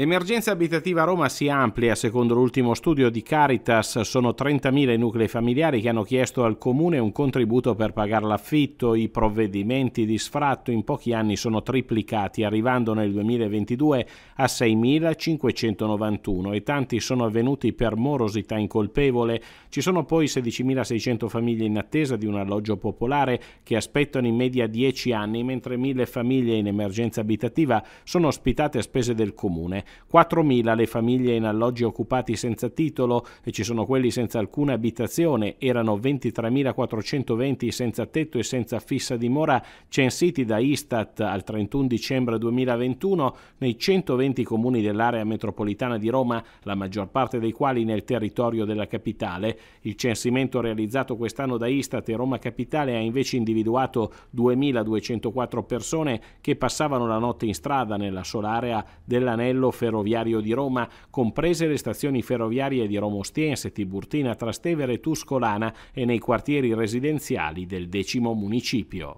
L'emergenza abitativa a Roma si amplia, secondo l'ultimo studio di Caritas sono 30.000 i nuclei familiari che hanno chiesto al comune un contributo per pagare l'affitto, i provvedimenti di sfratto in pochi anni sono triplicati arrivando nel 2022 a 6.591 e tanti sono avvenuti per morosità incolpevole, ci sono poi 16.600 famiglie in attesa di un alloggio popolare che aspettano in media 10 anni mentre 1.000 famiglie in emergenza abitativa sono ospitate a spese del comune. 4.000 le famiglie in alloggi occupati senza titolo e ci sono quelli senza alcuna abitazione, erano 23.420 senza tetto e senza fissa dimora censiti da Istat al 31 dicembre 2021 nei 120 comuni dell'area metropolitana di Roma, la maggior parte dei quali nel territorio della capitale. Il censimento realizzato quest'anno da Istat e Roma Capitale ha invece individuato 2.204 persone che passavano la notte in strada nella sola area dell'anello ferroviario di Roma, comprese le stazioni ferroviarie di Roma Ostiense, Tiburtina, Trastevere, Tuscolana e nei quartieri residenziali del decimo municipio.